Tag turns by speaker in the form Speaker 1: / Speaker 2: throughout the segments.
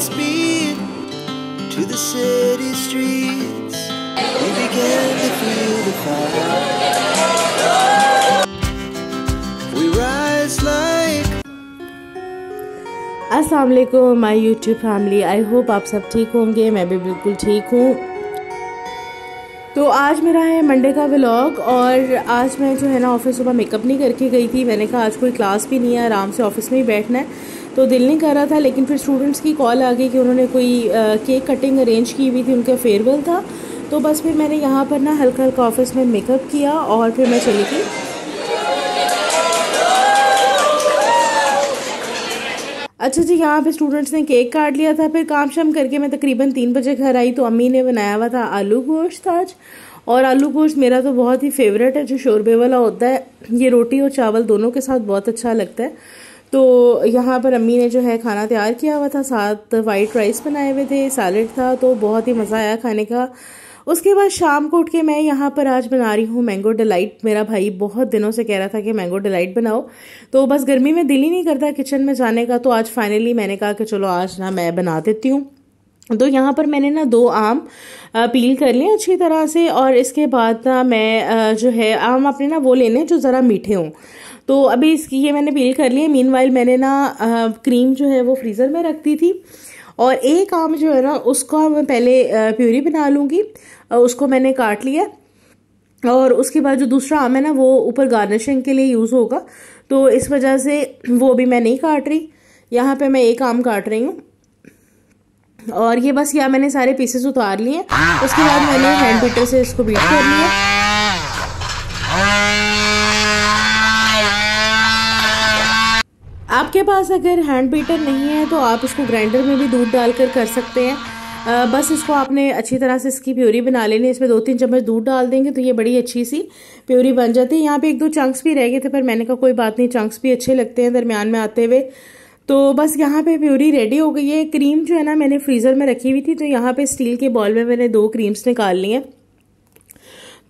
Speaker 1: speed to the city streets. We began to feel the fire. अस्सलाम वालेकुम my YouTube family I hope आप सब ठीक होंगे मैं भी बिल्कुल ठीक हूँ तो आज मेरा है मंडे का व्लॉग और आज मैं जो है ना ऑफ़िस सुबह मेकअप नहीं करके गई थी मैंने कहा आज कोई क्लास भी नहीं है आराम से ऑफ़िस में ही बैठना है तो दिल नहीं कर रहा था लेकिन फिर स्टूडेंट्स की कॉल आ गई कि उन्होंने कोई केक कटिंग अरेंज की हुई थी उनका फेयरवेल था तो बस फिर मैंने यहाँ पर ना हल्का हल्का ऑफिस में मेकअप किया और फिर मैं चली गई अच्छा जी यहाँ पे स्टूडेंट्स ने केक काट लिया था फिर काम शाम करके मैं तकरीबन तीन बजे घर आई तो अम्मी ने बनाया हुआ था आलू गोश्त आज और आलू गोश्त मेरा तो बहुत ही फेवरेट है जो शोरबे वाला होता है ये रोटी और चावल दोनों के साथ बहुत अच्छा लगता है तो यहाँ पर अम्मी ने जो है खाना तैयार किया हुआ था साथ वाइट राइस बनाए हुए थे सैलड था तो बहुत ही मज़ा आया खाने का उसके बाद शाम को उठ के मैं यहाँ पर आज बना रही हूँ मैंगो डिलाइट मेरा भाई बहुत दिनों से कह रहा था कि मैंगो डिलाइट बनाओ तो बस गर्मी में दिल ही नहीं करता किचन में जाने का तो आज फाइनली मैंने कहा कि चलो आज ना मैं बना देती हूँ तो यहाँ पर मैंने ना दो आम पील कर लिए अच्छी तरह से और इसके बाद ना मैं जो है आम अपने ना वो लेने जो ज़रा मीठे हों तो अभी इसकी ये मैंने पील कर लिए मीन मैंने ना क्रीम जो है वो फ्रीज़र में रखती थी और एक आम जो है ना उसको मैं पहले प्यूरी बना लूँगी उसको मैंने काट लिया और उसके बाद जो दूसरा आम है ना वो ऊपर गार्निशिंग के लिए यूज़ होगा तो इस वजह से वो भी मैं नहीं काट रही यहाँ पे मैं एक आम काट रही हूँ और ये बस यहाँ मैंने सारे पीसेस उतार लिए उसके बाद मैंने हैंड बीटर से इसको बीट कर लिया आपके पास अगर हैंड बीटर नहीं है तो आप इसको ग्राइंडर में भी दूध डालकर कर सकते हैं आ, बस इसको आपने अच्छी तरह से इसकी प्यूरी बना लेनी है इसमें दो तीन चम्मच दूध डाल देंगे तो ये बड़ी अच्छी सी प्यूरी बन जाती है यहाँ पे एक दो चंक्स भी रह गए थे पर मैंने कहा कोई बात नहीं चंक्स भी अच्छे लगते हैं दरमियान में आते हुए तो बस यहाँ पे प्यूरी रेडी हो गई है क्रीम जो है ना मैंने फ्रीज़र में रखी हुई थी तो यहाँ पे स्टील के बॉल में मैंने दो क्रीम्स निकाल ली हैं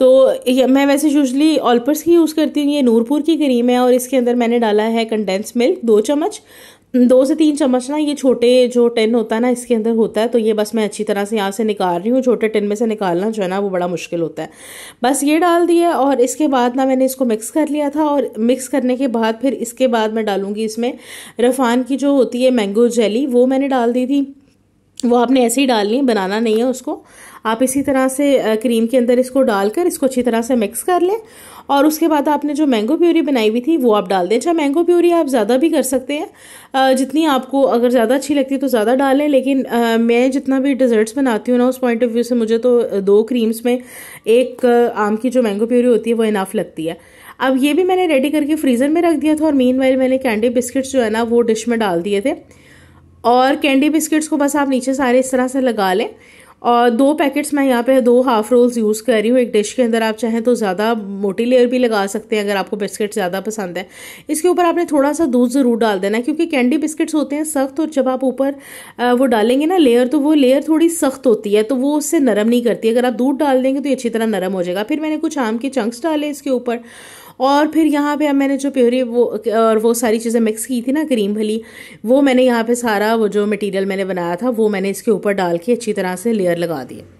Speaker 1: तो मैं वैसे यूजली ऑलपर्स की यूज़ करती हूँ ये नूरपुर की क्रीम है और इसके अंदर मैंने डाला है कंडेंस मिल्क दो चम्मच दो से तीन चम्मच ना ये छोटे जो टिन होता है ना इसके अंदर होता है तो ये बस मैं अच्छी तरह से यहाँ से निकाल रही हूँ छोटे टिन में से निकालना जो है ना वो बड़ा मुश्किल होता है बस ये डाल दिया और इसके बाद ना मैंने इसको मिक्स कर लिया था और मिक्स करने के बाद फिर इसके बाद मैं डालूँगी इसमें रफान की जो होती है मैंगो जेली वो मैंने डाल दी थी वो आपने ऐसे ही डालनी है बनाना नहीं है उसको आप इसी तरह से क्रीम के अंदर इसको डालकर इसको अच्छी तरह से मिक्स कर लें और उसके बाद आपने जो मैंगो प्यूरी बनाई हुई थी वो आप डाल दें चाहे मैंगो प्यूरी आप ज़्यादा भी कर सकते हैं जितनी आपको अगर ज़्यादा अच्छी लगती है तो ज़्यादा डालें लेकिन मैं जितना भी डिज़र्ट्स बनाती हूँ ना उस पॉइंट ऑफ व्यू से मुझे तो दो क्रीम्स में एक आम की जो मैंगो प्यूरी होती है वो इनाफ लगती है अब ये भी मैंने रेडी करके फ्रीज़र में रख दिया था और मीन मैंने कैंडी बिस्किट्स जो है ना वो डिश में डाल दिए थे और कैंडी बिस्किट्स को बस आप नीचे सारे इस तरह से लगा लें और दो पैकेट्स मैं यहाँ पे दो हाफ रोल्स यूज़ कर रही हूँ एक डिश के अंदर आप चाहें तो ज़्यादा मोटी लेयर भी लगा सकते हैं अगर आपको बिस्किट ज़्यादा पसंद है इसके ऊपर आपने थोड़ा सा दूध ज़रूर डाल देना क्योंकि कैंडी बिस्किट्स होते हैं सख्त और जब आप ऊपर वो डालेंगे ना लेयर तो वो लेयर थोड़ी सख्त होती है तो वो उससे नरम नहीं करती अगर आप दूध डाल देंगे तो अच्छी तरह नरम हो जाएगा फिर मैंने कुछ आम के चंक्स डाले इसके ऊपर और फिर यहाँ पे मैंने जो प्योरी वो और वो सारी चीज़ें मिक्स की थी ना क्रीम भली वो मैंने यहाँ पे सारा वो जो मटेरियल मैंने बनाया था वो मैंने इसके ऊपर डाल के अच्छी तरह से लेयर लगा दिया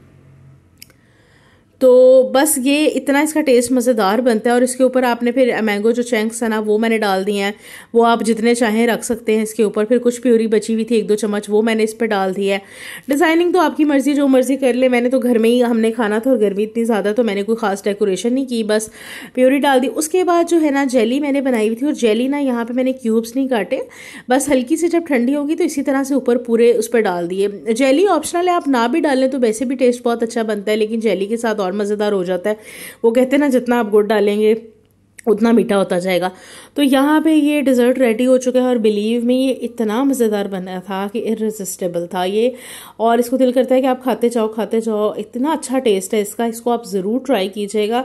Speaker 1: तो बस ये इतना इसका टेस्ट मज़ेदार बनता है और इसके ऊपर आपने फिर मैंगो जो चैंक्स है ना वो मैंने डाल दिए हैं वो आप जितने चाहें रख सकते हैं इसके ऊपर फिर कुछ प्यूरी बची हुई थी एक दो चम्मच वो मैंने इस पर डाल दी है डिज़ाइनिंग तो आपकी मर्ज़ी जो मर्ज़ी कर ले मैंने तो घर में ही हमने खाना था और गर्मी इतनी ज़्यादा तो मैंने कोई ख़ास डेकोरेशन नहीं की बस प्यूरी डाल दी उसके बाद जो है ना जेली मैंने बनाई हुई थी और जेली ना यहाँ पर मैंने क्यूब्स नहीं काटे बस हल्की से जब ठंडी होगी तो इसी तरह से ऊपर पूरे उस पर डाल दिए जेली ऑप्शनल है आप ना भी डालें तो वैसे भी टेस्ट बहुत अच्छा बनता है लेकिन जेली के साथ और मज़ेदार हो जाता है वो कहते हैं ना जितना आप गुड़ डालेंगे उतना मीठा होता जाएगा तो यहाँ पे ये डिज़र्ट रेडी हो चुका है और बिलीव में ये इतना मज़ेदार बना था कि इरेजिस्टेबल था ये और इसको दिल करता है कि आप खाते जाओ खाते जाओ इतना अच्छा टेस्ट है इसका इसको आप ज़रूर ट्राई कीजिएगा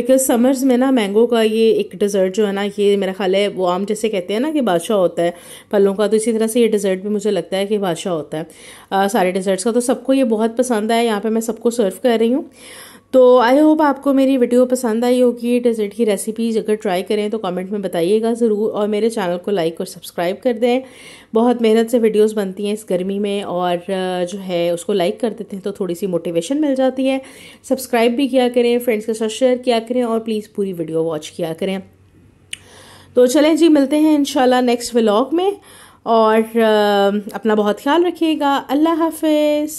Speaker 1: बिकॉज समर्स में ना मैंगो का ये एक डिज़र्ट जो है ना ये मेरा ख्याल है वो आम जैसे कहते हैं ना कि बादशाह होता है फलों का तो इसी तरह से ये डिज़र्ट भी मुझे लगता है कि बादशाह होता है आ, सारे डिज़र्ट्स का तो सबको ये बहुत पसंद आया यहाँ पर मैं सबको सर्व कर रही हूँ तो आई होप आपको मेरी वीडियो पसंद आई होगी डेजर्ट की रेसिपीज़ अगर ट्राई करें तो कमेंट में बताइएगा ज़रूर और मेरे चैनल को लाइक और सब्सक्राइब कर दें बहुत मेहनत से वीडियोस बनती हैं इस गर्मी में और जो है उसको लाइक कर देते हैं तो थोड़ी सी मोटिवेशन मिल जाती है सब्सक्राइब भी किया करें फ्रेंड्स के साथ शेयर किया करें और प्लीज़ पूरी वीडियो वॉच किया करें तो चलें जी मिलते हैं इन नेक्स्ट व्लॉग में और अपना बहुत ख्याल रखिएगा अल्लाह हाफिज़